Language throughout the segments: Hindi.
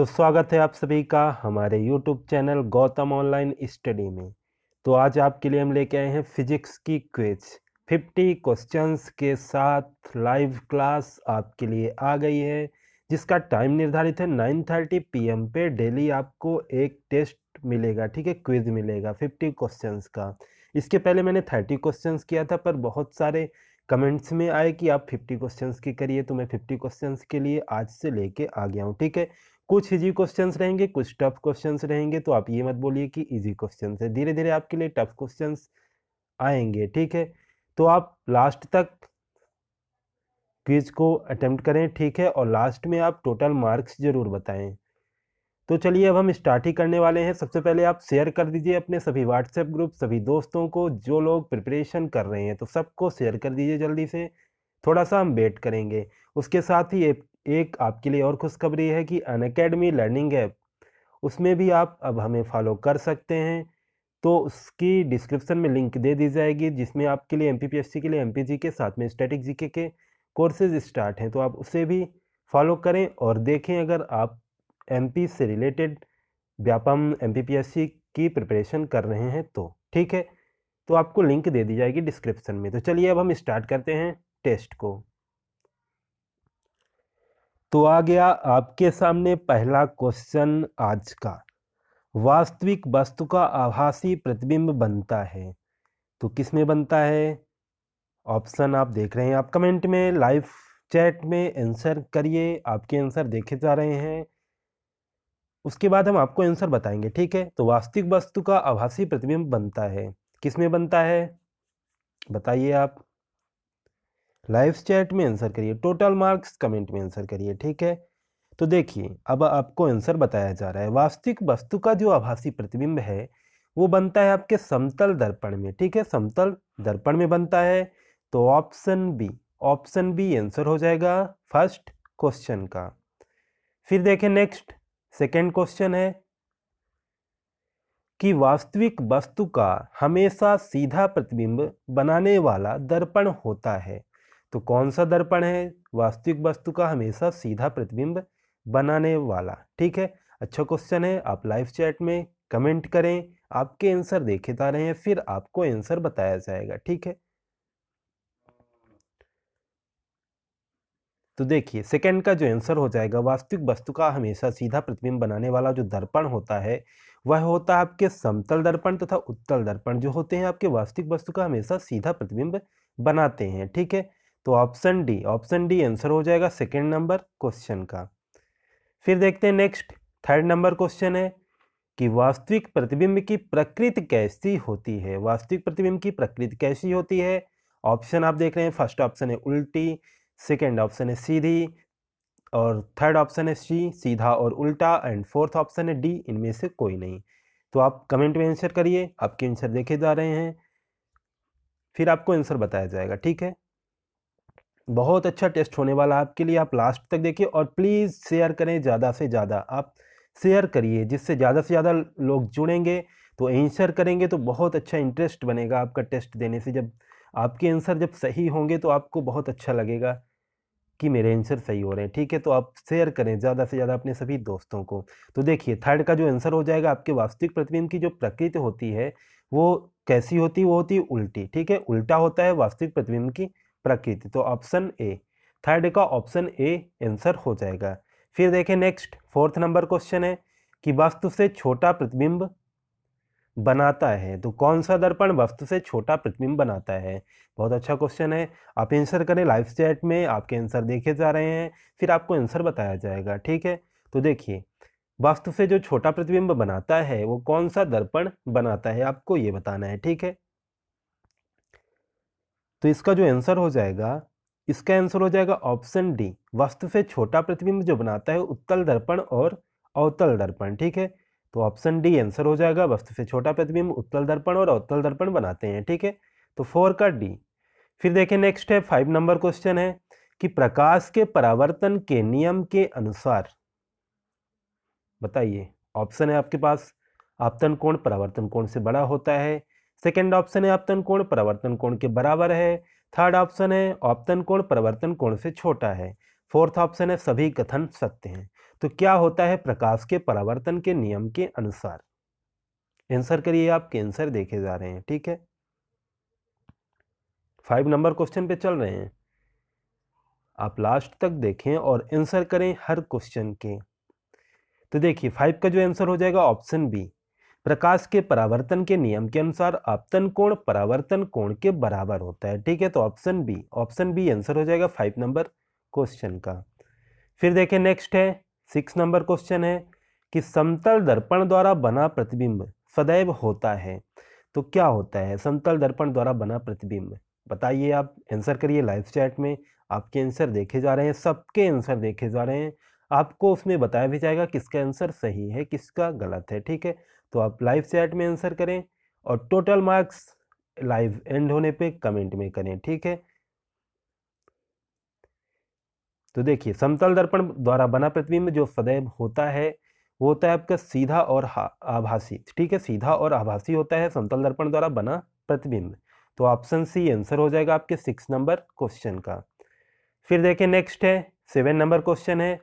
तो स्वागत है आप सभी का हमारे YouTube channel Gautam online study में तो आज आपके लिए हम लेके आए हैं फिजिक्स की क्विज 50 क्वेश्चंस के साथ लाइव क्लास आपके लिए आ गई है जिसका टाइम निर्धारित है 9:30 पीएम पे डेली आपको एक टेस्ट मिलेगा ठीक है क्विज मिलेगा 50 क्वेश्चंस का इसके पहले मैंने 30 क्वेश्चंस किया था पर बहुत सारे कमेंट्स में आए कि आप 50 क्वेश्चंस के करिए तो मैं 50 क्वेश्चंस के लिए आज से लेके आ गया हूँ ठीक है कुछ इजी क्वेश्चंस रहेंगे कुछ टफ क्वेश्चंस रहेंगे तो आप ये मत बोलिए कि इजी क्वेश्चन है धीरे धीरे आपके लिए टफ क्वेश्चंस आएंगे ठीक है तो आप लास्ट तक क्विज को अटेम्प्ट करें ठीक है और लास्ट में आप टोटल मार्क्स ज़रूर बताएं तो चलिए अब हम स्टार्ट ही करने वाले हैं सबसे पहले आप शेयर कर दीजिए अपने सभी व्हाट्सएप ग्रुप सभी दोस्तों को जो लोग प्रिपरेशन कर रहे हैं तो सबको शेयर कर दीजिए जल्दी से थोड़ा सा हम वेट करेंगे उसके साथ ही एक आपके लिए और खुशखबरी है कि अन अकेडमी लर्निंग ऐप उसमें भी आप अब हमें फॉलो कर सकते हैं तो उसकी डिस्क्रिप्शन में लिंक दे दी जाएगी जिसमें आपके लिए एम के लिए एम के साथ में स्टैटिक जी के कोर्सेज स्टार्ट हैं तो आप उसे भी फॉलो करें और देखें अगर आप एम से रिलेटेड व्यापम एम की प्रिपरेशन कर रहे हैं तो ठीक है तो आपको लिंक दे दी जाएगी डिस्क्रिप्शन में तो चलिए अब हम स्टार्ट करते हैं टेस्ट को तो आ गया आपके सामने पहला क्वेश्चन आज का वास्तविक वस्तु का आभासी प्रतिबिंब बनता है तो किस में बनता है ऑप्शन आप देख रहे हैं आप कमेंट में लाइव चैट में आंसर करिए आपके आंसर देखे जा रहे हैं उसके बाद हम आपको आंसर बताएंगे ठीक है तो वास्तविक वस्तु का आभासी प्रतिबिंब बनता है किस में बनता है बताइए आप लाइव चैट में आंसर करिए टोटल मार्क्स कमेंट में आंसर करिए ठीक है तो देखिए अब आपको आंसर बताया जा रहा है वास्तविक वस्तु का जो आभासी प्रतिबिंब है वो बनता है आपके समतल दर्पण में ठीक है समतल दर्पण में बनता है तो option B option B answer हो जाएगा फर्स्ट क्वेश्चन का फिर देखें नेक्स्ट सेकेंड क्वेश्चन है कि वास्तविक वस्तु का हमेशा सीधा प्रतिबिंब बनाने वाला दर्पण होता है तो कौन सा दर्पण है वास्तविक वस्तु का हमेशा सीधा प्रतिबिंब बनाने वाला ठीक है अच्छा क्वेश्चन है आप लाइव चैट में कमेंट करें आपके आंसर देखे जा रहे हैं फिर आपको आंसर बताया जाएगा ठीक है तो देखिए सेकंड का जो आंसर हो जाएगा वास्तविक वस्तु का हमेशा सीधा प्रतिबिंब बनाने वाला जो दर्पण होता है वह होता है आपके समतल दर्पण तथा उत्तल दर्पण जो होते हैं आपके वास्तविक वस्तु का हमेशा सीधा प्रतिबिंब बनाते हैं ठीक है तो option D option D answer हो जाएगा सेकेंड नंबर क्वेश्चन का फिर देखते हैं नेक्स्ट थर्ड नंबर क्वेश्चन है कि वास्तविक प्रतिबिंब की प्रकृति कैसी होती है वास्तविक प्रतिबिंब की प्रकृति कैसी होती है ऑप्शन आप देख रहे हैं फर्स्ट ऑप्शन है उल्टी सेकेंड ऑप्शन है सीधी और थर्ड ऑप्शन है सी सीधा और उल्टा एंड फोर्थ ऑप्शन है डी इनमें से कोई नहीं तो आप कमेंट में आंसर करिए आपके आंसर देखे जा रहे हैं फिर आपको आंसर बताया जाएगा ठीक है बहुत अच्छा टेस्ट होने वाला आपके लिए आप लास्ट तक देखिए और प्लीज़ शेयर करें ज़्यादा से ज़्यादा आप शेयर करिए जिससे ज़्यादा से ज़्यादा लोग जुड़ेंगे तो एंसर करेंगे तो बहुत अच्छा इंटरेस्ट बनेगा आपका टेस्ट देने से जब आपके आंसर जब सही होंगे तो आपको बहुत अच्छा लगेगा कि मेरे आंसर सही हो रहे हैं ठीक है तो आप शेयर करें ज़्यादा से ज़्यादा अपने सभी दोस्तों को तो देखिए थर्ड का जो आंसर हो जाएगा आपके वास्तविक प्रतिबिंब की जो प्रकृति होती है वो कैसी होती है वो होती है उल्टी ठीक है उल्टा होता है वास्तविक प्रतिबिंब की प्रकृति तो ऑप्शन ए थर्ड का ऑप्शन ए आंसर हो जाएगा फिर देखें नेक्स्ट फोर्थ नंबर क्वेश्चन है कि वस्तु से छोटा प्रतिबिंब बनाता है तो कौन सा दर्पण वस्तु से छोटा प्रतिबिंब बनाता है बहुत अच्छा क्वेश्चन है आप आंसर करें लाइव चैट में आपके आंसर देखे जा रहे हैं फिर आपको आंसर बताया जाएगा ठीक है तो देखिए वस्तु से जो छोटा प्रतिबिंब बनाता है वो कौन सा दर्पण बनाता है आपको ये बताना है ठीक है तो इसका जो आंसर हो जाएगा इसका आंसर हो जाएगा ऑप्शन डी वस्तु से छोटा प्रतिबिंब जो बनाता है उत्तल दर्पण और अवतल दर्पण ठीक है तो ऑप्शन डी आंसर हो जाएगा वस्तु से छोटा प्रतिबिंब उत्तल दर्पण और अवतल दर्पण बनाते हैं ठीक है तो फोर का डी फिर देखें नेक्स्ट है फाइव नंबर क्वेश्चन है कि प्रकाश के परावर्तन के नियम के अनुसार बताइए ऑप्शन है आपके पास आपतन कोण परावर्तन कोण से बड़ा होता है सेकेंड ऑप्शन है आपतन कोण परावर्तन कोण के बराबर है थर्ड ऑप्शन है ऑप्तन कोण परावर्तन कोण से छोटा है फोर्थ ऑप्शन है सभी कथन सत्य हैं तो क्या होता है प्रकाश के परावर्तन के नियम के अनुसार आंसर करिए आपके आंसर देखे जा रहे हैं ठीक है फाइव नंबर क्वेश्चन पे चल रहे हैं आप लास्ट तक देखें और आंसर करें हर क्वेश्चन के तो देखिए फाइव का जो आंसर हो जाएगा ऑप्शन बी प्रकाश के परावर्तन के नियम के अनुसार आपतन कोण परावर्तन कोण के बराबर होता है ठीक है तो option B option B answer हो जाएगा फाइव नंबर क्वेश्चन का फिर देखें नेक्स्ट है सिक्स नंबर क्वेश्चन है कि समतल दर्पण द्वारा बना प्रतिबिंब सदैव होता है तो क्या होता है समतल दर्पण द्वारा बना प्रतिबिंब बताइए आप आंसर करिए लाइव चैट में आपके आंसर देखे जा रहे हैं सबके आंसर देखे जा रहे हैं आपको उसमें बताया भी जाएगा किसका आंसर सही है किसका गलत है ठीक है तो आप लाइव चैट में आंसर करें और टोटल मार्क्स लाइव एंड होने पे कमेंट में करें ठीक है तो देखिए समतल दर्पण द्वारा बना प्रतिबिंब जो सदैव होता है वो होता है आपका सीधा और आभासी ठीक है सीधा और आभासी होता है समतल दर्पण द्वारा बना प्रतिबिंब तो ऑप्शन सी आंसर हो जाएगा आपके सिक्स नंबर क्वेश्चन का फिर देखें नेक्स्ट है सेवन नंबर क्वेश्चन है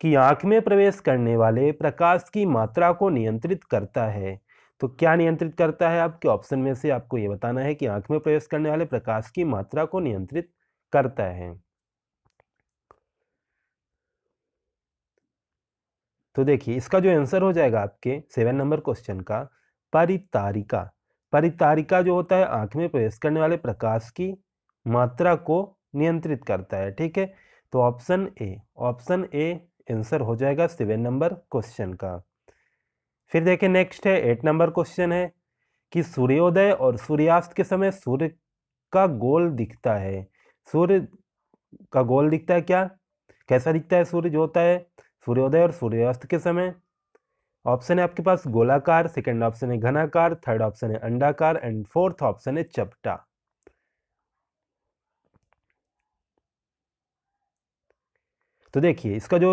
कि आँख में प्रवेश करने वाले प्रकाश की मात्रा को नियंत्रित करता है तो क्या नियंत्रित करता है आपके ऑप्शन में से आपको ये बताना है कि आँख में प्रवेश करने वाले प्रकाश की मात्रा को नियंत्रित करता है तो देखिए इसका जो आंसर हो जाएगा आपके सेवन नंबर क्वेश्चन का परितारिका परितारिका जो होता है आंख में प्रवेश करने वाले प्रकाश की मात्रा को नियंत्रित करता है ठीक है तो option A option A answer हो जाएगा सेवन नंबर क्वेश्चन का फिर देखें नेक्स्ट है एट नंबर क्वेश्चन है कि सूर्योदय और सूर्यास्त के समय सूर्य का गोल दिखता है सूर्य का गोल दिखता है क्या कैसा दिखता है सूर्य जो होता है सूर्योदय और सूर्यास्त के समय ऑप्शन है आपके पास गोलाकार सेकंड ऑप्शन है घनाकार थर्ड ऑप्शन है अंडाकार एंड फोर्थ ऑप्शन है चपटा तो देखिए इसका जो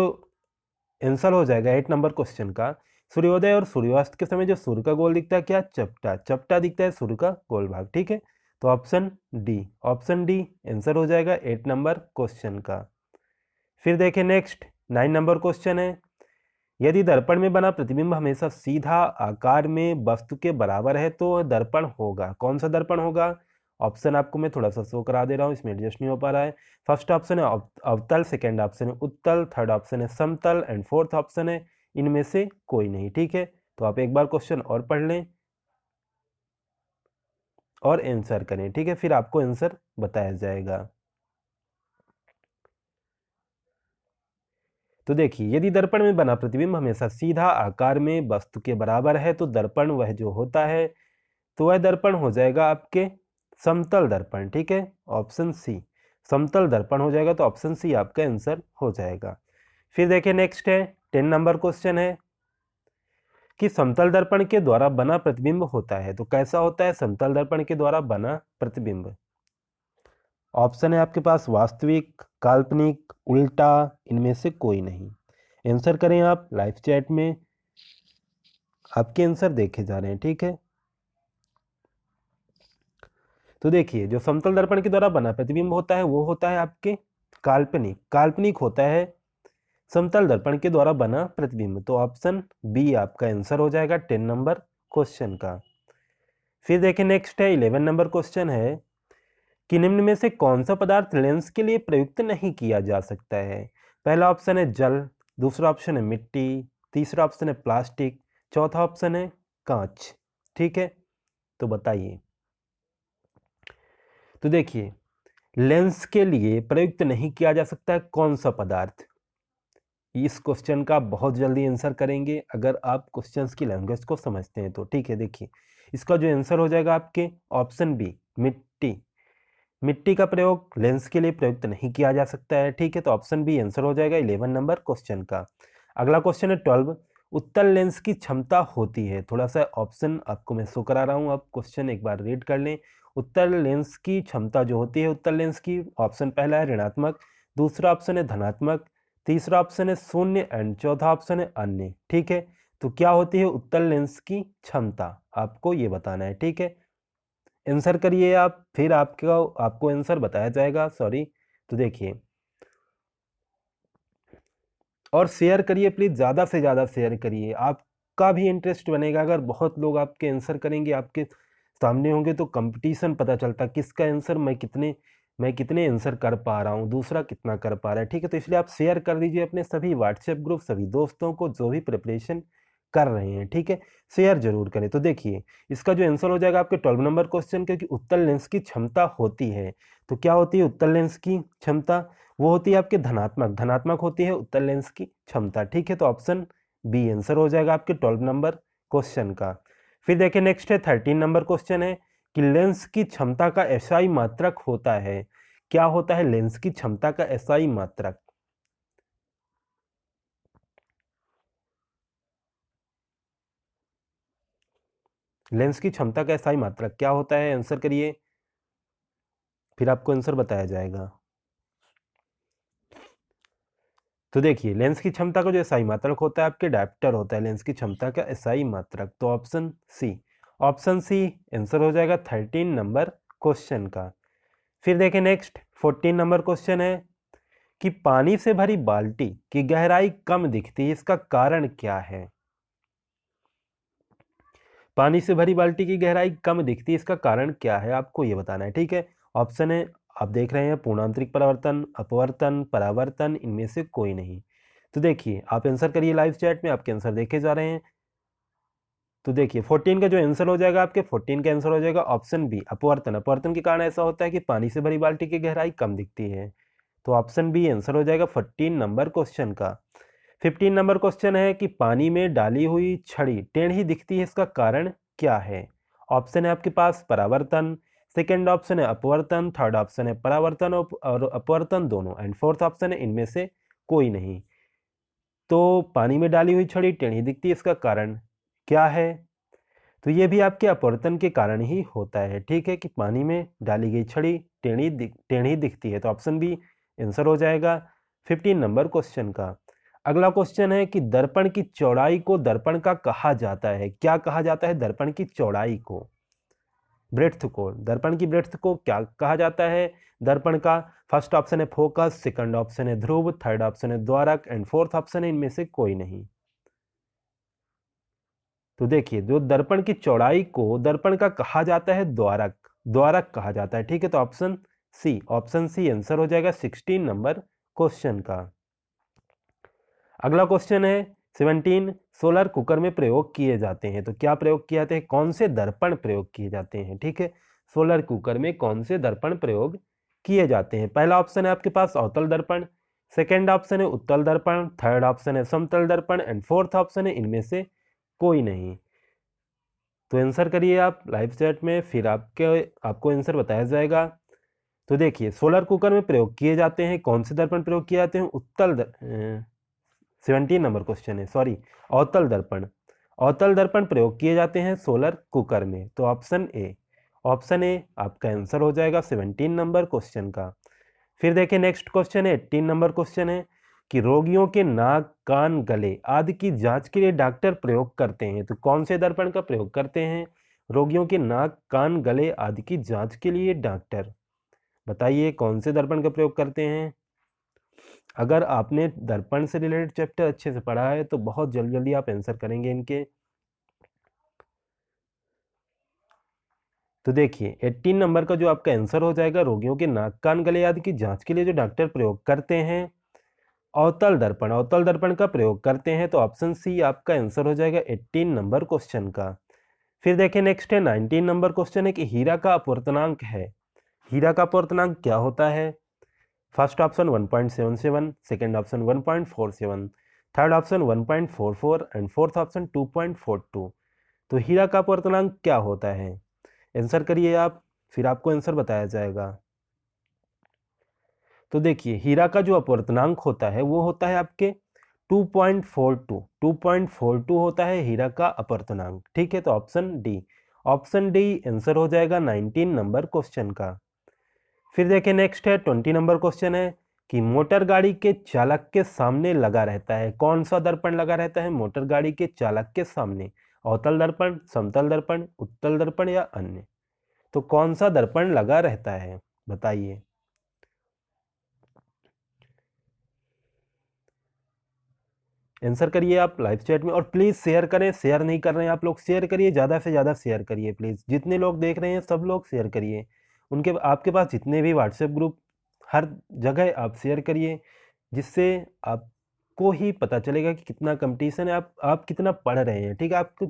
आंसर हो जाएगा एट नंबर क्वेश्चन का सूर्योदय और सूर्यास्त के समय जो सूर्य का गोल दिखता है क्या चपटा चपटा दिखता है सूर्य का गोल भाग ठीक है तो option D option D answer हो जाएगा एट नंबर क्वेश्चन का फिर देखें नेक्स्ट नाइन नंबर क्वेश्चन है यदि दर्पण में बना प्रतिबिंब हमेशा सीधा आकार में वस्तु के बराबर है तो दर्पण होगा कौन सा दर्पण होगा ऑप्शन आपको मैं थोड़ा सा शो करा दे रहा हूँ इसमें एडजस्ट नहीं हो पा रहा है फर्स्ट ऑप्शन है अवतल सेकेंड ऑप्शन है उत्तल थर्ड ऑप्शन है समतल एंड फोर्थ ऑप्शन है इनमें से कोई नहीं ठीक है तो आप एक बार क्वेश्चन और पढ़ लें और आंसर करें ठीक है फिर आपको आंसर बताया जाएगा तो देखिए यदि दर्पण में बना प्रतिबिंब हमेशा सीधा आकार में वस्तु के बराबर है तो दर्पण वह जो होता है तो वह दर्पण हो जाएगा आपके समतल दर्पण ठीक है ऑप्शन सी समतल दर्पण हो जाएगा तो ऑप्शन सी आपका आंसर हो जाएगा फिर देखिए नेक्स्ट है टेन नंबर क्वेश्चन है कि समतल दर्पण के द्वारा बना प्रतिबिंब होता है तो कैसा होता है समतल दर्पण के द्वारा बना प्रतिबिंब ऑप्शन है आपके पास वास्तविक काल्पनिक उल्टा इनमें से कोई नहीं आंसर करें आप लाइव चैट में आपके आंसर देखे जा रहे हैं ठीक है तो देखिए जो समतल दर्पण के द्वारा बना प्रतिबिंब होता है वो होता है आपके काल्पनिक काल्पनिक होता है समतल दर्पण के द्वारा बना प्रतिबिंब तो ऑप्शन बी आपका आंसर हो जाएगा टेन नंबर क्वेश्चन का फिर देखें नेक्स्ट है इलेवन नंबर क्वेश्चन है कि निम्न में से कौन सा पदार्थ लेंस के लिए प्रयुक्त नहीं किया जा सकता है पहला ऑप्शन है जल दूसरा ऑप्शन है मिट्टी तीसरा ऑप्शन है प्लास्टिक चौथा ऑप्शन है कांच ठीक है तो बताइए तो देखिए लेंस के लिए प्रयुक्त नहीं किया जा सकता है कौन सा पदार्थ इस क्वेश्चन का बहुत जल्दी आंसर करेंगे अगर आप क्वेश्चंस की लैंग्वेज को समझते हैं तो ठीक है देखिए इसका जो आंसर हो जाएगा आपके ऑप्शन बी मिट्टी मिट्टी का प्रयोग लेंस के लिए प्रयुक्त नहीं किया जा सकता है ठीक है तो ऑप्शन बी आंसर हो जाएगा इलेवन नंबर क्वेश्चन का अगला क्वेश्चन है ट्वेल्व उत्तर लेंस की क्षमता होती है थोड़ा सा ऑप्शन आपको मैं शो करा रहा हूँ आप क्वेश्चन एक बार रीड कर लें उत्तर लेंस की क्षमता जो होती है उत्तर लेंस की ऑप्शन पहला है ऋणात्मक दूसरा ऑप्शन है धनात्मक तीसरा ऑप्शन है शून्य एंड चौथा ऑप्शन है अन्य ठीक है तो क्या होती है उत्तर लेंस की क्षमता आपको ये बताना है ठीक है आंसर करिए आप फिर आपका आपको आंसर बताया जाएगा सॉरी तो देखिए और शेयर करिए प्लीज़ ज़्यादा से ज़्यादा शेयर करिए आपका भी इंटरेस्ट बनेगा अगर बहुत लोग आपके आंसर करेंगे आपके सामने होंगे तो कंपटीशन पता चलता किसका आंसर मैं कितने मैं कितने आंसर कर पा रहा हूँ दूसरा कितना कर पा रहा है ठीक है तो इसलिए आप शेयर कर दीजिए अपने सभी व्हाट्सएप ग्रुप सभी दोस्तों को जो भी प्रिपरेशन कर रहे हैं ठीक है शेयर जरूर करें तो देखिए इसका जो आंसर हो जाएगा आपके ट्वेल्व नंबर क्वेश्चन क्योंकि उत्तर लेंस की क्षमता होती है तो क्या होती है उत्तर लेंस की क्षमता वो होती है आपके धनात्मक धनात्मक होती है उत्तर लेंस की क्षमता ठीक है तो ऑप्शन बी आंसर हो जाएगा आपके ट्वेल्व नंबर क्वेश्चन का फिर देखिए नेक्स्ट है थर्टीन नंबर क्वेश्चन है कि लेंस की क्षमता का एसआई मात्रक होता है क्या होता है लेंस की क्षमता का एसआई मात्रक लेंस की क्षमता का एसआई मात्रक क्या होता है आंसर करिए फिर आपको आंसर बताया जाएगा तो देखिए लेंस की क्षमता का जो एसआई मात्रक होता है आपके डायप्टर होता है लेंस की क्षमता का एसआई मात्रक तो option C option C answer हो जाएगा थर्टीन नंबर क्वेश्चन का फिर देखें नेक्स्ट फोर्टीन नंबर क्वेश्चन है कि पानी से भरी बाल्टी की गहराई कम दिखती है इसका कारण क्या है पानी से भरी बाल्टी की गहराई कम दिखती है इसका कारण क्या है आपको ये बताना है ठीक है ऑप्शन है आप देख रहे हैं पूर्णांतरिक परिवर्तन अपवर्तन परावर्तन इनमें से कोई नहीं तो देखिए आप आंसर करिए लाइव चैट में आपके आंसर देखे जा रहे हैं तो देखिए 14 का जो आंसर हो जाएगा आपके 14 का आंसर हो जाएगा ऑप्शन बी अपवर्तन अपवर्तन के कारण ऐसा होता है कि पानी से भरी बाल्टी की गहराई कम दिखती है तो ऑप्शन बी आंसर हो जाएगा 14 नंबर क्वेश्चन का 15 नंबर क्वेश्चन है कि पानी में डाली हुई छड़ी टेढ़ी दिखती है इसका कारण क्या है ऑप्शन है आपके पास परावर्तन सेकेंड ऑप्शन है अपवर्तन थर्ड ऑप्शन है परावर्तन और अपवर्तन दोनों एंड फोर्थ ऑप्शन है इनमें से कोई नहीं तो पानी में डाली हुई छड़ी टेढ़ी दिखती है इसका कारण क्या है तो ये भी आपके अपवर्तन के कारण ही होता है ठीक है कि पानी में डाली गई छड़ी टेढ़ी दिख टेढ़ी दिखती है तो ऑप्शन बी आंसर हो जाएगा फिफ्टीन नंबर क्वेश्चन का अगला क्वेश्चन है कि दर्पण की चौड़ाई को दर्पण का कहा जाता है क्या कहा जाता है दर्पण की चौड़ाई को ब्रेथ को दर्पण की ब्रेथ को क्या कहा जाता है दर्पण का फर्स्ट ऑप्शन है फोकस सेकंड ऑप्शन है ध्रुव थर्ड ऑप्शन है द्वारक एंड फोर्थ ऑप्शन है इनमें से कोई नहीं तो देखिए जो दर्पण की चौड़ाई को दर्पण का कहा जाता है द्वारक द्वारक कहा जाता है ठीक है तो option C option C answer हो जाएगा सिक्सटीन नंबर क्वेश्चन का अगला क्वेश्चन है सेवनटीन सोलर कुकर में प्रयोग किए जाते हैं तो क्या प्रयोग किए जाते हैं कौन से दर्पण प्रयोग किए जाते हैं ठीक है सोलर कुकर में कौन से दर्पण प्रयोग किए जाते हैं पहला ऑप्शन है आपके पास अवतल दर्पण सेकेंड ऑप्शन है उत्तल दर्पण थर्ड ऑप्शन है समतल दर्पण एंड फोर्थ ऑप्शन है इनमें से कोई नहीं तो आंसर करिए आप लाइव चैट में फिर आपके आपको आंसर बताया जाएगा तो देखिए सोलर कुकर में प्रयोग किए जाते हैं कौन से दर्पण प्रयोग किए जाते हैं उत्तल दर... सेवनटीन नंबर क्वेश्चन है सॉरी अवतल दर्पण अवतल दर्पण प्रयोग किए जाते हैं सोलर कुकर में तो ऑप्शन ए ऑप्शन ए आपका आंसर हो जाएगा सेवनटीन नंबर क्वेश्चन का फिर देखें नेक्स्ट क्वेश्चन है एट्टीन नंबर क्वेश्चन है कि रोगियों के नाक कान गले आदि की जांच के लिए डॉक्टर प्रयोग करते हैं तो कौन से दर्पण का प्रयोग करते हैं रोगियों के नाक कान गले आदि की जांच के लिए डॉक्टर बताइए कौन से दर्पण का प्रयोग करते हैं अगर आपने दर्पण से रिलेटेड चैप्टर अच्छे से पढ़ा है तो बहुत जल्दी जल्दी आप आंसर करेंगे इनके तो देखिए एट्टीन नंबर का जो आपका आंसर हो जाएगा रोगियों के नाक कान गले आदि की जांच के लिए जो डॉक्टर प्रयोग करते हैं अवतल दर्पण अवतल दर्पण का प्रयोग करते हैं तो ऑप्शन सी आपका आंसर हो जाएगा एट्टीन नंबर क्वेश्चन का फिर देखें नेक्स्ट है नाइनटीन नंबर क्वेश्चन है कि हीरा का अपवर्तनांक है हीरा का अपवर्तनांक क्या होता है first option 1.77 second option one point four seven third option one point four four and fourth option two point four two तो हीरा का अपवर्तनांक क्या होता है आंसर करिए आप फिर आपको आंसर बताया जाएगा तो देखिए हीरा का जो अपवर्तनांक होता है वो होता है आपके 2.42 2.42 होता है हीरा का अपवर्तनांक ठीक है तो option D option D answer हो जाएगा 19 नंबर क्वेश्चन का फिर देखें नेक्स्ट है ट्वेंटी नंबर क्वेश्चन है कि मोटर गाड़ी के चालक के सामने लगा रहता है कौन सा दर्पण लगा रहता है मोटर गाड़ी के चालक के सामने अवतल दर्पण समतल दर्पण उत्तल दर्पण या अन्य तो कौन सा दर्पण लगा रहता है बताइए आंसर करिए आप लाइव चैट में और प्लीज़ शेयर करें शेयर नहीं कर रहे हैं आप लोग शेयर करिए ज़्यादा से ज़्यादा शेयर करिए प्लीज़ जितने लोग देख रहे हैं सब लोग शेयर करिए उनके आपके पास जितने भी व्हाट्सएप ग्रुप हर जगह आप शेयर करिए जिससे आपको ही पता चलेगा कि कितना कंपटीशन है आप आप कितना पढ़ रहे हैं ठीक है आपकी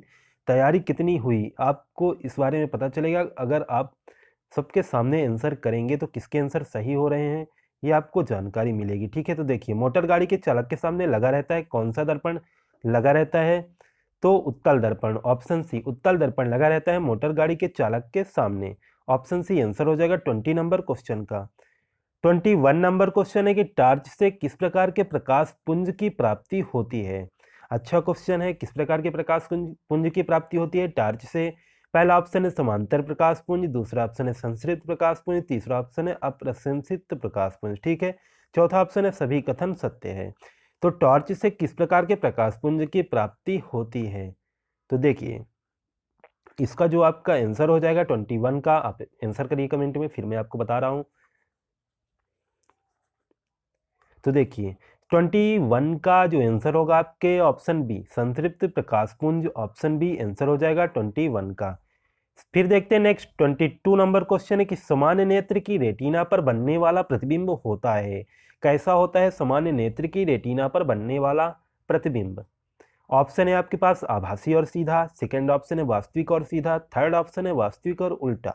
तैयारी कितनी हुई आपको इस बारे में पता चलेगा अगर आप सबके सामने आंसर करेंगे तो किसके आंसर सही हो रहे हैं ये आपको जानकारी मिलेगी ठीक है तो देखिए मोटर गाड़ी के चालक के सामने लगा रहता है कौन सा दर्पण लगा रहता है तो उत्तल दर्पण ऑप्शन सी उत्तल दर्पण लगा रहता है मोटर गाड़ी के चालक के सामने ऑप्शन सी आंसर हो जाएगा ट्वेंटी नंबर क्वेश्चन का ट्वेंटी वन नंबर क्वेश्चन है कि टार्च से किस प्रकार के प्रकाश पुंज की प्राप्ति होती है अच्छा क्वेश्चन है किस प्रकार के प्रकाश पुंज की प्राप्ति होती है टार्च से पहला ऑप्शन है समांतर प्रकाश पुंज दूसरा ऑप्शन है संस्कृत प्रकाश पुंज तीसरा ऑप्शन है अप्रशंसित प्रकाश पुंज ठीक है चौथा ऑप्शन है सभी कथन सत्य है तो टॉर्च से किस प्रकार के प्रकाश पुंज की प्राप्ति होती है तो देखिए इसका जो आपका आंसर हो जाएगा ट्वेंटी वन का आप आंसर करिए कमेंट में फिर मैं आपको बता रहा हूं तो देखिए ट्वेंटी वन का जो आंसर होगा आपके ऑप्शन बी संतृप्त प्रकाश पुंज ऑप्शन बी आंसर हो जाएगा ट्वेंटी वन का फिर देखते हैं next twenty two number question है कि सामान्य नेत्र की रेटिना पर बनने वाला प्रतिबिंब होता है कैसा होता है सामान्य नेत्र की रेटिना पर बनने वाला प्रतिबिंब ऑप्शन है आपके पास आभासी और सीधा सेकेंड ऑप्शन है वास्तविक और सीधा थर्ड ऑप्शन है वास्तविक और उल्टा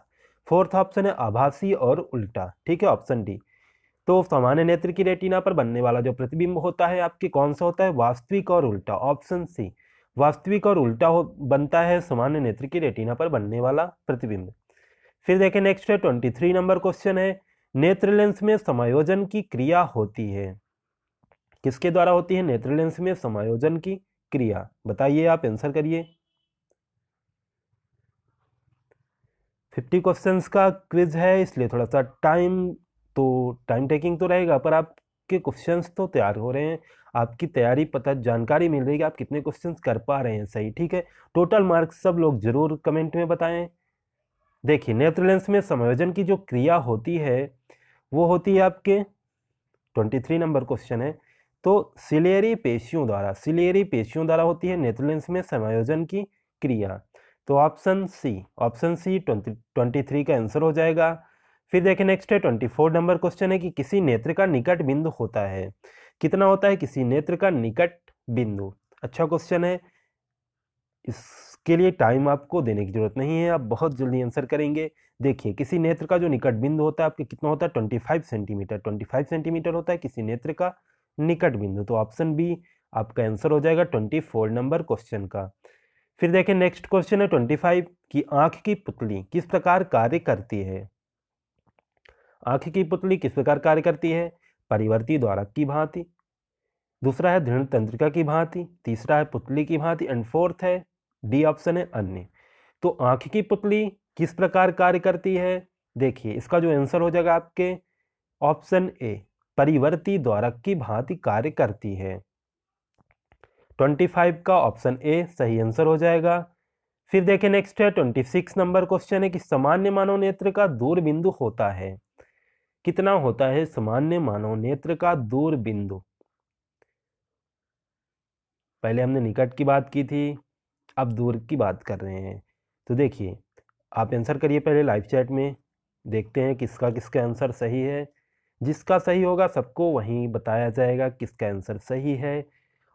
फोर्थ ऑप्शन है आभासी और उल्टा ठीक है ऑप्शन डी तो सामान्य नेत्र की रेटिना पर बनने वाला जो प्रतिबिंब होता है आपके कौन सा होता है वास्तविक और उल्टा ऑप्शन सी वास्तविक और उल्टा हो बनता है सामान्य नेत्र की रेटिना पर बनने वाला प्रतिबिंब फिर देखें नेक्स्ट है ट्वेंटी थ्री नंबर क्वेश्चन है नेत्र लेंस में समायोजन की क्रिया होती है किसके द्वारा होती है नेत्र लेंस में समायोजन की क्रिया बताइए आप आंसर करिए फिफ्टी क्वेश्चंस का क्विज है इसलिए थोड़ा सा टाइम तो टाइम टेकिंग तो रहेगा पर आपके क्वेश्चंस तो तैयार हो रहे हैं आपकी तैयारी पता जानकारी मिल रही है कि आप कितने क्वेश्चंस कर पा रहे हैं सही ठीक है टोटल मार्क्स सब लोग जरूर कमेंट में बताएं देखिए नेत्र में समायोजन की जो क्रिया होती है वो होती है आपके ट्वेंटी थ्री नंबर क्वेश्चन है तो सिलेरी पेशियों द्वारा सिलेरी पेशियों द्वारा होती है नेत्रलेंस में समायोजन की क्रिया तो option C option C twenty twenty three का आंसर हो जाएगा फिर देखें नेक्स्ट है ट्वेंटी फोर नंबर क्वेश्चन है कि किसी नेत्र का निकट बिंदु होता है कितना होता है किसी नेत्र का निकट बिंदु अच्छा क्वेश्चन है इसके लिए टाइम आपको देने की जरूरत नहीं है आप बहुत जल्दी आंसर करेंगे देखिए किसी नेत्र का जो निकट बिंदु होता है आपके कितना होता है twenty five centimetre twenty five centimetre होता है किसी नेत्र का निकट बिंदु तो ऑप्शन बी आपका आंसर हो जाएगा ट्वेंटी फोर नंबर क्वेश्चन का फिर देखें नेक्स्ट क्वेश्चन है ट्वेंटी फाइव कि आंख की पुतली किस प्रकार कार्य करती है आंख की पुतली किस प्रकार कार्य करती है परिवर्ती द्वारक की भांति दूसरा है दृढ़ तंत्रिका की भांति तीसरा है पुतली की भांति एंड फोर्थ है डी ऑप्शन है अन्य तो आंख की पुतली किस प्रकार कार्य करती है देखिए इसका जो आंसर हो जाएगा आपके ऑप्शन ए परिवर्ती द्वारक की भांति कार्य करती है 25 का ऑप्शन ए सही आंसर हो जाएगा फिर देखें नेक्स्ट है 26 नंबर क्वेश्चन है कि सामान्य मानव नेत्र का दूर बिंदु होता है कितना होता है सामान्य मानव नेत्र का दूर बिंदु पहले हमने निकट की बात की थी अब दूर की बात कर रहे हैं तो देखिए आप आंसर करिए पहले लाइव चैट में देखते हैं किसका किसका आंसर सही है जिसका सही होगा सबको वहीं बताया जाएगा किसका आंसर सही है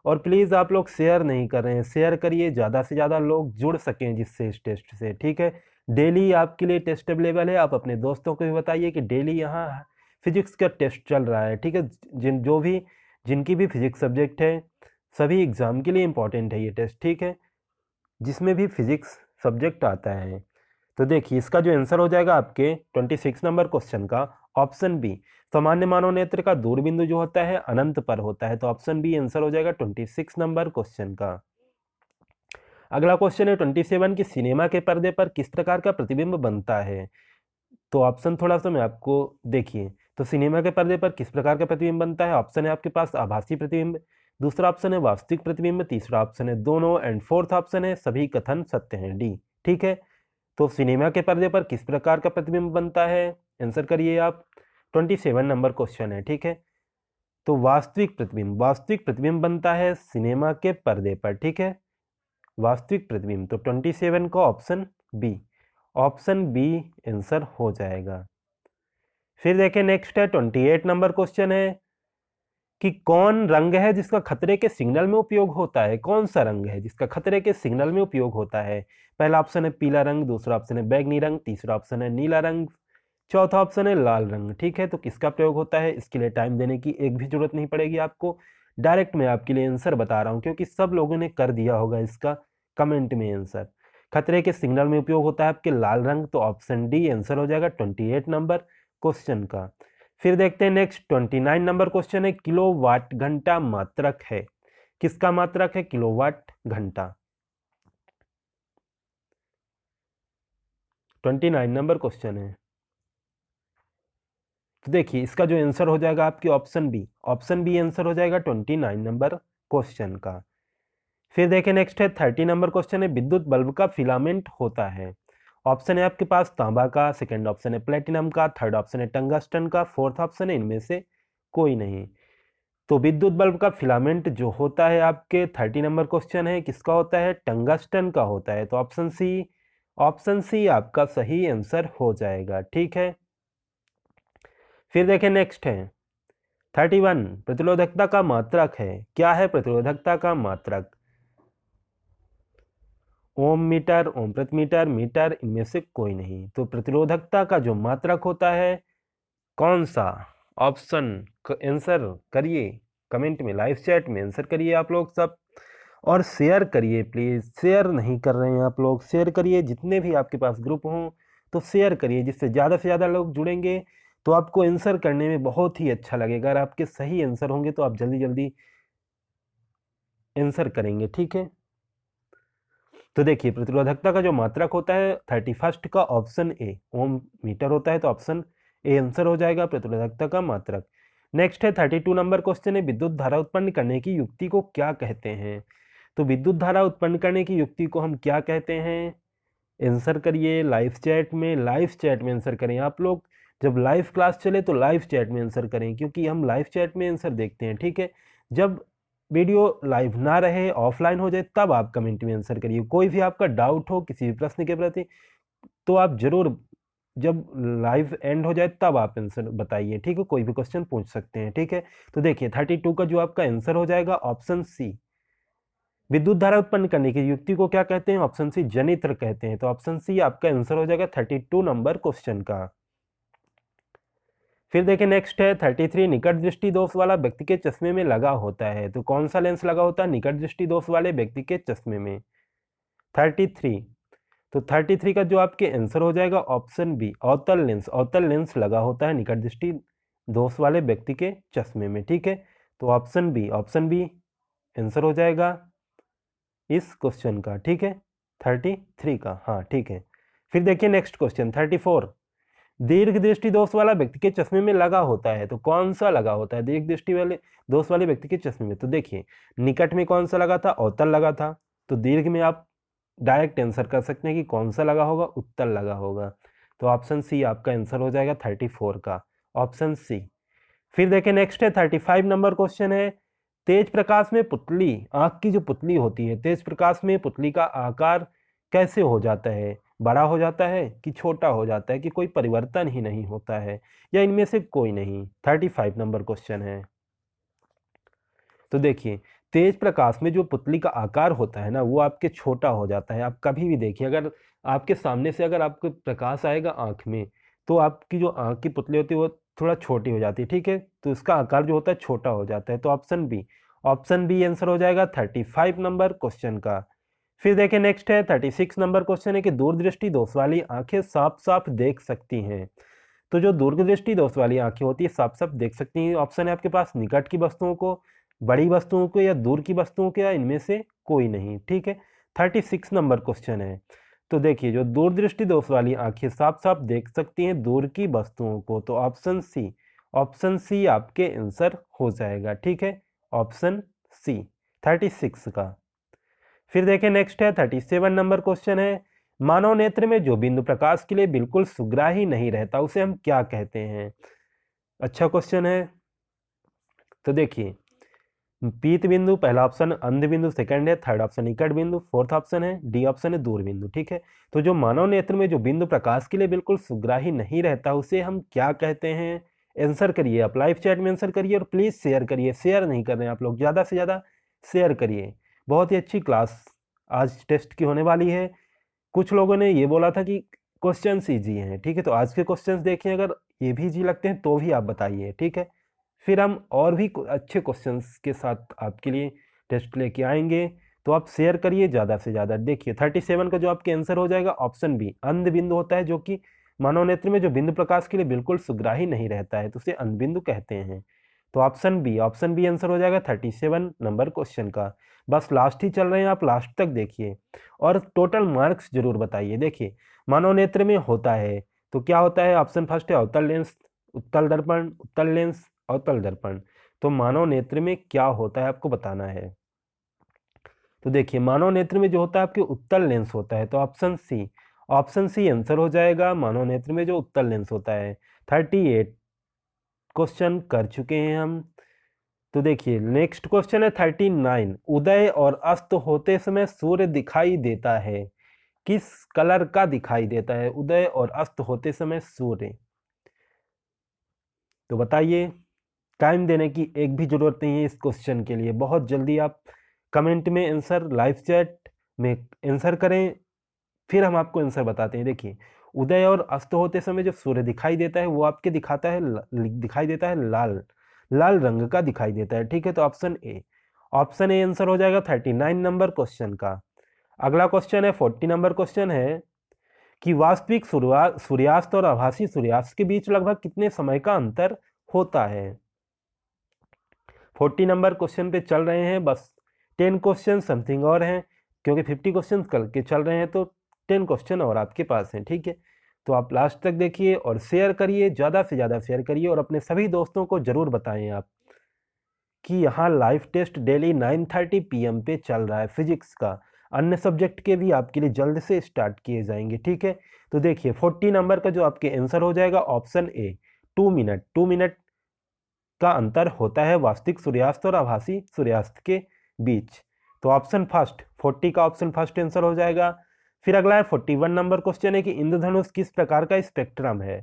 और प्लीज़ आप लोग शेयर नहीं कर रहे हैं शेयर करिए ज़्यादा से ज़्यादा लोग जुड़ सकें जिससे इस टेस्ट से ठीक है डेली आपके लिए टेस्ट अवेलेबल है आप अपने दोस्तों को भी बताइए कि डेली यहाँ फिजिक्स का टेस्ट चल रहा है ठीक है जिन जो भी जिनकी भी फिजिक्स सब्जेक्ट है सभी एग्ज़ाम के लिए इम्पॉर्टेंट है ये टेस्ट ठीक है जिसमें भी फिजिक्स सब्जेक्ट आता है तो देखिए इसका जो आंसर हो जाएगा आपके ट्वेंटी सिक्स नंबर क्वेश्चन का ऑप्शन बी सामान्य मानव नेत्र का दूरबिंदु जो होता है अनंत पर होता है तो ऑप्शन बी आंसर हो जाएगा ट्वेंटी सिक्स नंबर क्वेश्चन का अगला क्वेश्चन है ट्वेंटी सेवन की सिनेमा के पर्दे पर किस प्रकार का प्रतिबिंब बनता है तो ऑप्शन थोड़ा सा मैं आपको देखिए तो सिनेमा के पर्दे पर किस प्रकार का प्रतिबिंब बनता है ऑप्शन है आपके पास आभासी प्रतिबिंब दूसरा ऑप्शन है वास्तविक प्रतिबिंब तीसरा ऑप्शन है दोनों एंड फोर्थ ऑप्शन है सभी कथन सत्य हैं डी ठीक है तो सिनेमा के पर्दे पर किस प्रकार का प्रतिबिंब बनता है आंसर करिए आप ट्वेंटी सेवन नंबर क्वेश्चन है ठीक है तो वास्तविक प्रतिबिंब वास्तविक प्रतिबिंब बनता है सिनेमा के पर्दे पर ठीक है वास्तविक प्रतिबिंब तो ट्वेंटी सेवन का option B option B answer हो जाएगा फिर देखें नेक्स्ट है ट्वेंटी एट नंबर क्वेश्चन है कि कौन रंग है जिसका खतरे के सिग्नल में उपयोग होता है कौन सा रंग है जिसका खतरे के सिग्नल में उपयोग होता है पहला ऑप्शन है पीला रंग दूसरा ऑप्शन है बैगनी रंग तीसरा ऑप्शन है नीला रंग चौथा ऑप्शन है लाल रंग ठीक है तो किसका प्रयोग होता है इसके लिए टाइम देने की एक भी जरूरत नहीं पड़ेगी आपको डायरेक्ट मैं आपके लिए आंसर बता रहा हूँ क्योंकि सब लोगों ने कर दिया होगा इसका कमेंट में आंसर खतरे के सिग्नल में उपयोग होता है आपके लाल रंग तो ऑप्शन डी आंसर हो जाएगा ट्वेंटी एट नंबर क्वेश्चन का फिर देखते हैं next twenty nine number question है किलो वाट घंटा मात्रक है किसका मात्रक है किलो वाट घंटा ट्वेंटी नाइन नंबर क्वेश्चन है तो देखिए इसका जो आंसर हो जाएगा आपकी option B option B answer हो जाएगा ट्वेंटी नाइन नंबर क्वेश्चन का फिर देखें नेक्स्ट है थर्टी नंबर क्वेश्चन है विद्युत बल्ब का फिलामेंट होता है ऑप्शन है आपके पास तांबा का सेकेंड ऑप्शन है प्लेटिनम का थर्ड ऑप्शन है टंगस्टन का फोर्थ ऑप्शन है इनमें से कोई नहीं तो विद्युत बल्ब का फिलामेंट जो होता है आपके थर्टी नंबर क्वेश्चन है किसका होता है टंगस्टन का होता है तो ऑप्शन सी ऑप्शन सी आपका सही आंसर हो जाएगा ठीक है फिर देखें नेक्स्ट है थर्टी वन प्रतिरोधकता का मात्रक है क्या है प्रतिरोधकता का मात्रक ओम मीटर ओम प्रति मीटर मीटर इनमें से कोई नहीं तो प्रतिरोधकता का जो मात्रक होता है कौन सा ऑप्शन आंसर करिए कमेंट में लाइव चैट में आंसर करिए आप लोग सब और शेयर करिए प्लीज़ शेयर नहीं कर रहे हैं आप लोग शेयर करिए जितने भी आपके पास ग्रुप हों तो शेयर करिए जिससे ज़्यादा से ज़्यादा लोग जुड़ेंगे तो आपको आंसर करने में बहुत ही अच्छा लगेगा अगर आपके सही आंसर होंगे तो आप जल्दी जल्दी आंसर करेंगे ठीक है तो देखिए प्रतिरोधकता का जो मात्रक होता है थर्टी फर्स्ट का ऑप्शन ए ओम मीटर होता है तो ऑप्शन ए आंसर हो जाएगा प्रतिरोधकता का मात्रक नेक्स्ट है थर्टी टू नंबर क्वेश्चन है विद्युत धारा उत्पन्न करने की युक्ति को क्या कहते हैं तो विद्युत धारा उत्पन्न करने की युक्ति को हम क्या कहते हैं आंसर करिए लाइव चैट में लाइव चैट में आंसर करें आप लोग जब लाइव क्लास चले तो लाइव चैट में आंसर करें क्योंकि हम लाइव चैट में आंसर देखते हैं ठीक है जब वीडियो लाइव ना रहे ऑफलाइन हो जाए तब आप कमेंट में आंसर करिए कोई भी आपका डाउट हो किसी भी प्रश्न के प्रति तो आप ज़रूर जब लाइव एंड हो जाए तब आप आंसर बताइए ठीक है कोई भी क्वेश्चन पूछ सकते हैं ठीक है तो देखिए थर्टी टू का जो आपका आंसर हो जाएगा ऑप्शन सी विद्युत धारा उत्पन्न करने की युक्ति को क्या कहते हैं ऑप्शन सी जनित्र कहते हैं तो ऑप्शन सी आपका आंसर हो जाएगा थर्टी टू नंबर क्वेश्चन का फिर देखें नेक्स्ट है थर्टी थ्री निकट दृष्टि दोष वाला व्यक्ति के चश्मे में लगा होता है तो कौन सा लेंस लगा होता है निकट दृष्टि दोष वाले व्यक्ति के चश्मे में थर्टी थ्री तो थर्टी थ्री का जो आपके आंसर हो जाएगा ऑप्शन बी अवतल लेंस अवतल लेंस लगा होता है निकट दृष्टि दोष वाले व्यक्ति के चश्मे में ठीक है तो option B option B answer हो जाएगा इस क्वेश्चन का ठीक है थर्टी थ्री का हाँ ठीक है फिर देखिए नेक्स्ट क्वेश्चन थर्टी फोर दीर्घ दृष्टि दोष वाला व्यक्ति के चश्मे में लगा होता है तो कौन सा लगा होता है दीर्घ दृष्टि वाले दोष वाले व्यक्ति के चश्मे में तो देखिए निकट में कौन सा लगा था अवतल लगा था तो दीर्घ में आप डायरेक्ट आंसर कर सकते हैं कि कौन सा लगा होगा उत्तर लगा होगा तो ऑप्शन सी आपका आंसर हो जाएगा थर्टी फोर का ऑप्शन सी फिर देखें नेक्स्ट है थर्टी फाइव नंबर क्वेश्चन है तेज प्रकाश में पुतली आँख की जो पुतली होती है तेज प्रकाश में पुतली का आकार कैसे हो जाता है बड़ा हो जाता है कि छोटा हो जाता है कि कोई परिवर्तन ही नहीं होता है या इनमें से कोई नहीं थर्टी फाइव नंबर क्वेश्चन है तो देखिए तेज प्रकाश में जो पुतली का आकार होता है ना वो आपके छोटा हो जाता है आप कभी भी देखिए अगर आपके सामने से अगर आपको प्रकाश आएगा आँख में तो आपकी जो आँख की पुतली होती है वो थोड़ा छोटी हो जाती है ठीक है तो इसका आकार जो होता है छोटा हो जाता है तो option B option B answer हो जाएगा थर्टी फाइव नंबर क्वेश्चन का फिर देखें नेक्स्ट है थर्टी सिक्स नंबर क्वेश्चन है कि दूरदृष्टि दोष वाली आंखें साफ साफ देख सकती हैं तो जो दूरदृष्टि दोष वाली आंखें होती है साफ साफ देख सकती हैं ऑप्शन है आपके पास निकट की वस्तुओं को बड़ी वस्तुओं को या दूर की वस्तुओं को या इनमें से कोई नहीं ठीक है थर्टी सिक्स नंबर क्वेश्चन है तो देखिए जो दूरदृष्टि दोष वाली आंखें साफ साफ देख सकती हैं दूर की वस्तुओं को तो ऑप्शन सी ऑप्शन सी आपके आंसर हो जाएगा ठीक है ऑप्शन सी थर्टी सिक्स का फिर देखें नेक्स्ट है थर्टी सेवन नंबर क्वेश्चन है मानव नेत्र में जो बिंदु प्रकाश के लिए बिल्कुल सुग्राही नहीं रहता उसे हम क्या कहते हैं अच्छा क्वेश्चन है तो देखिए पीत बिंदु पहला ऑप्शन अंध बिंदु सेकंड है थर्ड ऑप्शन निकट बिंदु फोर्थ ऑप्शन है डी ऑप्शन है दूर बिंदु ठीक है तो जो मानव नेत्र में जो बिंदु प्रकाश के लिए बिल्कुल सुग्राही नहीं रहता उसे हम क्या कहते हैं आंसर करिए आप लाइव चैट में आंसर करिए और प्लीज़ शेयर करिए शेयर नहीं कर रहे हैं आप लोग ज़्यादा से ज़्यादा शेयर करिए बहुत ही अच्छी क्लास आज टेस्ट की होने वाली है कुछ लोगों ने ये बोला था कि क्वेश्चन ईजी हैं ठीक है तो आज के क्वेश्चन देखिए अगर ये भी जी लगते हैं तो भी आप बताइए ठीक है फिर हम और भी अच्छे क्वेश्चन के साथ आपके लिए टेस्ट लेके आएंगे तो आप शेयर करिए ज़्यादा से ज़्यादा देखिए थर्टी सेवन का जो आपके आंसर हो जाएगा ऑप्शन बी अंधबिंदु होता है जो कि मानव नेत्र में जो बिंदु प्रकाश के लिए बिल्कुल सुग्राही नहीं रहता है तो उसे अंधबिंदु कहते हैं तो option B option B answer हो जाएगा थर्टी सेवन नंबर क्वेश्चन का बस लास्ट ही चल रहे हैं आप लास्ट तक देखिए और टोटल मार्क्स जरूर बताइए देखिए मानव नेत्र में होता है तो क्या होता है ऑप्शन फर्स्ट है अवतल लेंस उत्तल दर्पण उत्तल लेंस अवतल दर्पण तो मानव नेत्र में क्या होता है आपको बताना है तो देखिए मानव नेत्र में जो होता है आपके उत्तल लेंस होता है तो option C option C answer हो जाएगा मानव नेत्र में जो उत्तल लेंस होता है थर्टी एट क्वेश्चन कर चुके हैं हम तो देखिए नेक्स्ट क्वेश्चन है थर्टी नाइन उदय और अस्त होते समय सूर्य दिखाई देता है किस कलर का दिखाई देता है उदय और अस्त होते समय सूर्य तो बताइए टाइम देने की एक भी ज़रूरत नहीं है इस क्वेश्चन के लिए बहुत जल्दी आप कमेंट में आंसर लाइव चैट में आंसर करें फिर हम आपको आंसर बताते हैं देखिए उदय और अस्त होते समय जो सूर्य दिखाई देता है वो आपके दिखाता है दिखाई देता है लाल लाल रंग का दिखाई देता है ठीक है तो option A option A answer हो जाएगा थर्टी नाइन नंबर क्वेश्चन का अगला क्वेश्चन है फोर्टी नंबर क्वेश्चन है कि वास्तविक सूर्यास्त और आभासी सूर्यास्त के बीच लगभग कितने समय का अंतर होता है फोर्टी नंबर क्वेश्चन पे चल रहे हैं बस टेन क्वेश्चन समथिंग और हैं क्योंकि फिफ्टी क्वेश्चन कल के चल रहे हैं तो टेन क्वेश्चन और आपके पास हैं ठीक है तो आप लास्ट तक देखिए और शेयर करिए ज़्यादा से ज़्यादा शेयर करिए और अपने सभी दोस्तों को ज़रूर बताएं आप कि यहाँ live test daily nine P M पे चल रहा है फिजिक्स का अन्य सब्जेक्ट के भी आपके लिए जल्द से स्टार्ट किए जाएंगे ठीक है तो देखिए फोर्टी नंबर का जो आपके आंसर हो जाएगा option A two minute two minute का अंतर होता है वास्तविक सूर्यास्त और आभासी सूर्यास्त के बीच तो ऑप्शन फर्स्ट फोर्टी का ऑप्शन फर्स्ट आंसर हो जाएगा फिर अगला है फोर्टी वन नंबर क्वेश्चन है कि इंद्रधनुष किस प्रकार का स्पेक्ट्रम है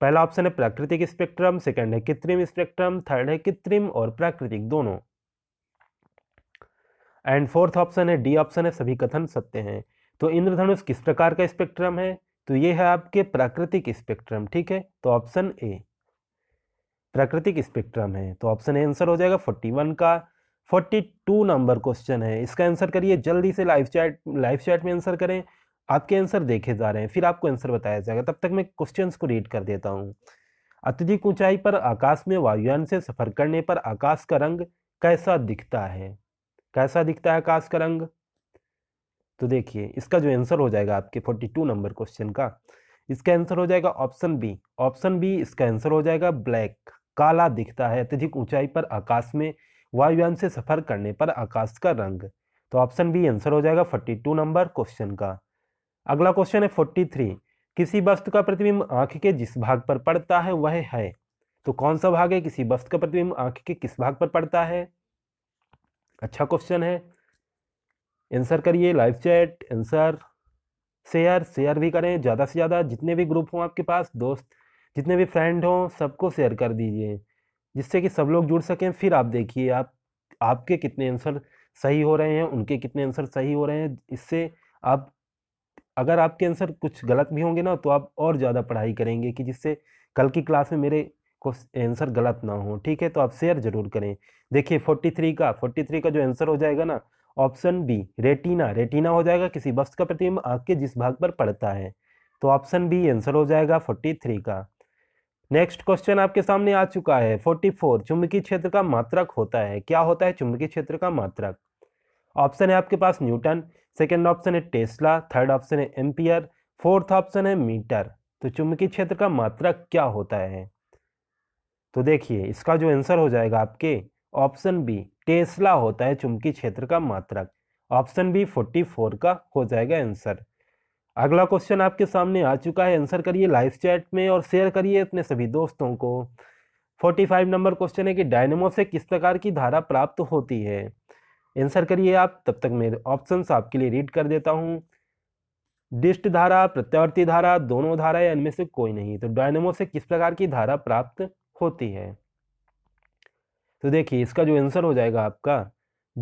पहला ऑप्शन है प्राकृतिक स्पेक्ट्रम सेकंड है कृत्रिम स्पेक्ट्रम थर्ड है कृत्रिम और प्राकृतिक दोनों एंड फोर्थ ऑप्शन है डी ऑप्शन है सभी कथन सत्य हैं तो इंद्रधनुष किस प्रकार का स्पेक्ट्रम है तो ये है आपके प्राकृतिक स्पेक्ट्रम ठीक है तो ऑप्शन ए प्राकृतिक स्पेक्ट्रम है तो ऑप्शन ए आंसर हो जाएगा फोर्टी वन का फोर्टी टू नंबर क्वेश्चन है इसका आंसर करिए जल्दी से लाइव चैट लाइव चैट में आंसर करें आपके आंसर देखे जा रहे हैं फिर आपको आंसर बताया जाएगा तब तक मैं क्वेश्चन को रीड कर देता हूँ अत्यधिक ऊंचाई पर आकाश में वायुयान से सफर करने पर आकाश का रंग कैसा दिखता है कैसा दिखता है आकाश का रंग तो देखिए इसका जो आंसर हो जाएगा आपके फोर्टी टू नंबर क्वेश्चन का इसका आंसर हो जाएगा ऑप्शन बी ऑप्शन बी इसका आंसर हो जाएगा ब्लैक काला दिखता है अत्यधिक ऊंचाई पर आकाश में वायुयान से सफर करने पर आकाश का रंग तो ऑप्शन बी आंसर हो जाएगा फोर्टी टू नंबर क्वेश्चन का अगला क्वेश्चन है फोर्टी थ्री किसी वस्तु का प्रतिबिंब आंख के जिस भाग पर पड़ता है वह है तो कौन सा भाग है किसी वस्तु का प्रतिबिंब आंख के किस भाग पर पड़ता है अच्छा क्वेश्चन है आंसर करिए live chat answer share share भी करें ज़्यादा से ज़्यादा जितने भी ग्रुप हों आपके पास दोस्त जितने भी फ्रेंड हों सबको शेयर कर दीजिए जिससे कि सब लोग जुड़ सकें फिर आप देखिए आप आपके कितने आंसर सही हो रहे हैं उनके कितने आंसर सही हो रहे हैं इससे आप अगर आपके आंसर कुछ गलत भी होंगे ना तो आप और ज़्यादा पढ़ाई करेंगे कि जिससे कल की क्लास में मेरे को आंसर गलत ना हो ठीक है तो आप शेयर ज़रूर करें देखिए फोर्टी थ्री का फोर्टी थ्री का जो आंसर हो जाएगा ना ऑप्शन बी रेटिना रेटिना हो जाएगा किसी वस्तु का प्रतिबिंब आँख के जिस भाग पर पड़ता है तो ऑप्शन बी आंसर हो जाएगा फोर्टी थ्री का नेक्स्ट क्वेश्चन आपके सामने आ चुका है 44 चुंबकीय क्षेत्र का मात्रक होता है क्या होता है चुंबकीय क्षेत्र का मात्रक ऑप्शन है आपके पास न्यूटन सेकेंड ऑप्शन है टेस्ला थर्ड ऑप्शन है एम्पियर फोर्थ ऑप्शन है मीटर तो चुंबकीय क्षेत्र का मात्रक क्या होता है तो देखिए इसका जो आंसर हो जाएगा आपके ऑप्शन बी टेस्ला होता है चुंबकीय क्षेत्र का मात्रक ऑप्शन बी 44 का हो जाएगा आंसर अगला क्वेश्चन आपके सामने आ चुका है आंसर करिए लाइव चैट में और शेयर करिए अपने सभी दोस्तों को फोर्टी फाइव नंबर क्वेश्चन है कि डायनेमो से किस प्रकार की धारा प्राप्त होती है आंसर करिए आप तब तक मैं ऑप्शन आपके लिए रीड कर देता हूँ डिस्ट धारा प्रत्यावर्ती धारा दोनों धारा या इनमें से कोई नहीं तो डायनेमो से किस प्रकार की धारा प्राप्त होती है तो देखिए इसका जो आंसर हो जाएगा आपका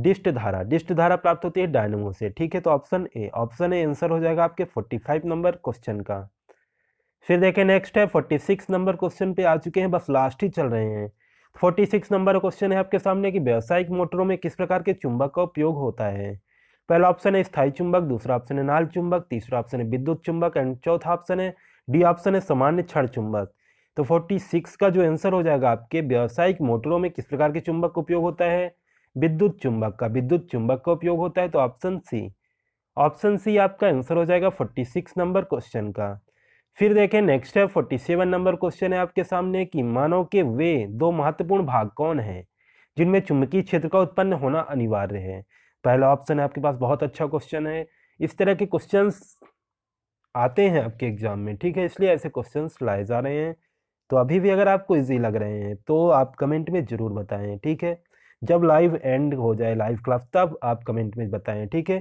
डिस्ट धारा डिस्ट धारा प्राप्त होती है डायनमो से ठीक है तो option A option A answer हो जाएगा आपके 45 नंबर क्वेश्चन का फिर देखें नेक्स्ट है 46 नंबर क्वेश्चन पे आ चुके हैं बस लास्ट ही चल रहे हैं 46 नंबर क्वेश्चन है आपके सामने कि व्यावसायिक मोटरों में किस प्रकार के चुंबक का उपयोग होता है पहला ऑप्शन है स्थायी चुंबक दूसरा ऑप्शन है नाल चुंबक तीसरा ऑप्शन है विद्युत चुंबक एंड चौथा ऑप्शन है डी ऑप्शन है सामान्य क्षण चुंबक तो 46 का जो आंसर हो जाएगा आपके व्यावसायिक मोटरों में किस प्रकार के चुंबक का उपयोग होता है विद्युत चुंबक का विद्युत चुंबक का उपयोग होता है तो ऑप्शन सी ऑप्शन सी आपका आंसर हो जाएगा फोर्टी सिक्स नंबर क्वेश्चन का फिर देखें नेक्स्ट है फोर्टी सेवन नंबर क्वेश्चन है आपके सामने कि मानव के वे दो महत्वपूर्ण भाग कौन हैं जिनमें चुंबकीय क्षेत्र का उत्पन्न होना अनिवार्य है पहला ऑप्शन है आपके पास बहुत अच्छा क्वेश्चन है इस तरह के क्वेश्चन आते हैं आपके एग्जाम में ठीक है इसलिए ऐसे क्वेश्चन लाए जा रहे हैं तो अभी भी अगर आपको ईजी लग रहे हैं तो आप कमेंट में ज़रूर बताएं ठीक है जब लाइव एंड हो जाए लाइव क्लास तब आप कमेंट में बताएं ठीक है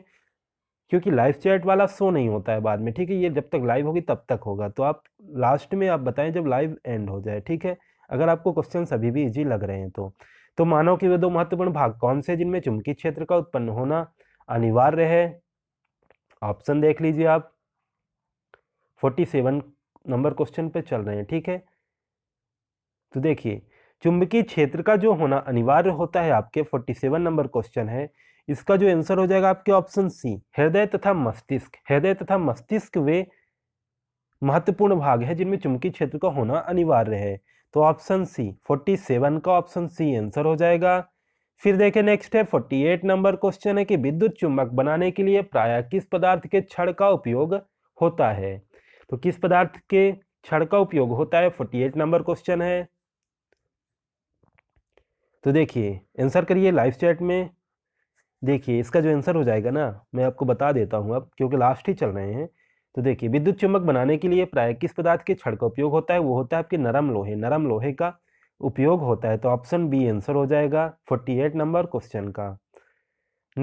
क्योंकि लाइव चैट वाला शो नहीं होता है बाद में ठीक है ये जब तक लाइव होगी तब तक होगा तो आप लास्ट में आप बताएं जब लाइव एंड हो जाए ठीक है अगर आपको क्वेश्चन अभी भी इजी लग रहे हैं तो तो मानव के वे दो महत्वपूर्ण भाग कौन से जिनमें चुंबकीय क्षेत्र का उत्पन्न होना अनिवार्य है ऑप्शन देख लीजिए आप फोर्टी सेवन नंबर क्वेश्चन पे चल रहे हैं ठीक है तो देखिए चुंबकीय क्षेत्र का जो होना अनिवार्य होता है आपके 47 नंबर क्वेश्चन है इसका जो आंसर हो जाएगा आपके ऑप्शन सी हृदय तथा मस्तिष्क हृदय तथा मस्तिष्क वे महत्वपूर्ण भाग है जिनमें चुंबकीय क्षेत्र का होना अनिवार्य है तो ऑप्शन सी 47 का ऑप्शन सी आंसर हो जाएगा फिर देखें नेक्स्ट है 48 नंबर क्वेश्चन है कि विद्युत चुंबक बनाने के लिए प्राय किस पदार्थ के क्षण का उपयोग होता है तो किस पदार्थ के क्षण का उपयोग होता है 48 नंबर क्वेश्चन है तो देखिए आंसर करिए लाइव चैट में देखिए इसका जो आंसर हो जाएगा ना मैं आपको बता देता हूँ अब क्योंकि लास्ट ही चल रहे हैं तो देखिए विद्युत चुंबक बनाने के लिए प्राय किस पदार्थ के छड़ का उपयोग होता है वो होता है आपके नरम लोहे नरम लोहे का उपयोग होता है तो ऑप्शन बी आंसर हो जाएगा फोर्टी एट नंबर क्वेश्चन का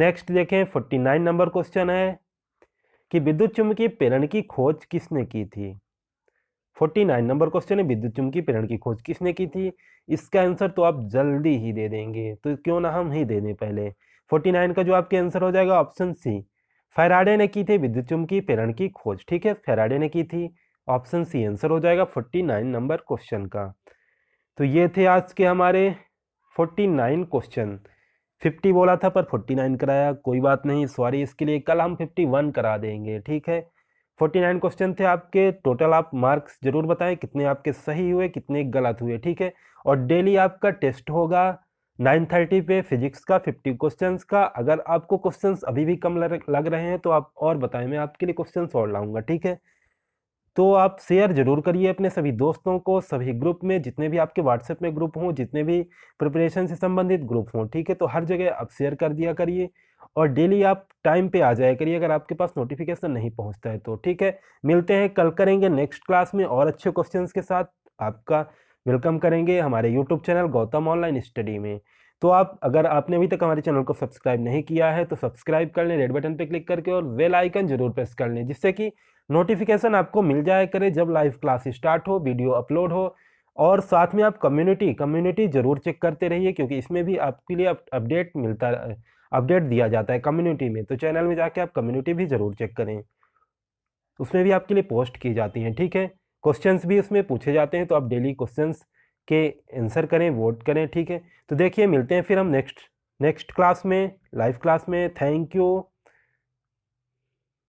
नेक्स्ट देखें फोर्टी नाइन नंबर क्वेश्चन है कि विद्युत चुंबकीय प्रेरण की खोज किसने की थी फोर्टी नाइन नंबर क्वेश्चन है विद्युत चुंबकीय प्रेरण की खोज किसने की थी इसका आंसर तो आप जल्दी ही दे देंगे तो क्यों ना हम ही दे दें पहले फोर्टी नाइन का जो आपके आंसर हो जाएगा ऑप्शन सी फेराडे ने की थी विद्युत चुंबकीय प्रेरण की खोज ठीक है फेराडे ने की थी ऑप्शन सी आंसर हो जाएगा फोर्टी नाइन नंबर क्वेश्चन का तो ये थे आज के हमारे फोर्टी नाइन क्वेश्चन फिफ्टी बोला था पर फोर्टी नाइन कराया कोई बात नहीं सॉरी इसके लिए कल हम फिफ्टी वन करा देंगे ठीक है फोर्टी नाइन क्वेश्चन थे आपके टोटल आप मार्क्स जरूर बताएं कितने आपके सही हुए कितने गलत हुए ठीक है और डेली आपका टेस्ट होगा नाइन थर्टी पे फिजिक्स का फिफ्टी क्वेश्चंस का अगर आपको क्वेश्चंस अभी भी कम लग रहे हैं तो आप और बताएं मैं आपके लिए क्वेश्चंस और लाऊंगा ठीक है तो आप शेयर जरूर करिए अपने सभी दोस्तों को सभी ग्रुप में जितने भी आपके व्हाट्सएप में ग्रुप हों जितने भी प्रिपरेशन से संबंधित ग्रुप हों ठीक है तो हर जगह आप शेयर कर दिया करिए और डेली आप टाइम पे आ जाया करिए अगर आपके पास नोटिफिकेशन नहीं पहुंचता है तो ठीक है मिलते हैं कल करेंगे नेक्स्ट क्लास में और अच्छे क्वेश्चन के साथ आपका वेलकम करेंगे हमारे YouTube channel Gautam online study में तो आप अगर आपने अभी तक हमारे चैनल को सब्सक्राइब नहीं किया है तो सब्सक्राइब कर लें रेड बटन पर क्लिक करके और वेल आइकन जरूर प्रेस कर लें जिससे कि नोटिफिकेशन आपको मिल जाया करे जब लाइव क्लास स्टार्ट हो वीडियो अपलोड हो और साथ में आप कम्युनिटी कम्युनिटी ज़रूर चेक करते रहिए क्योंकि इसमें भी आपके लिए अपडेट मिलता अपडेट दिया जाता है कम्युनिटी में तो चैनल में जाके आप कम्युनिटी भी ज़रूर चेक करें उसमें भी आपके लिए पोस्ट की जाती हैं ठीक है क्वेश्चंस भी उसमें पूछे जाते हैं तो आप डेली क्वेश्चंस के आंसर करें वोट करें ठीक है तो देखिए मिलते हैं फिर हम नेक्स्ट नेक्स्ट क्लास में लाइव क्लास में थैंक यू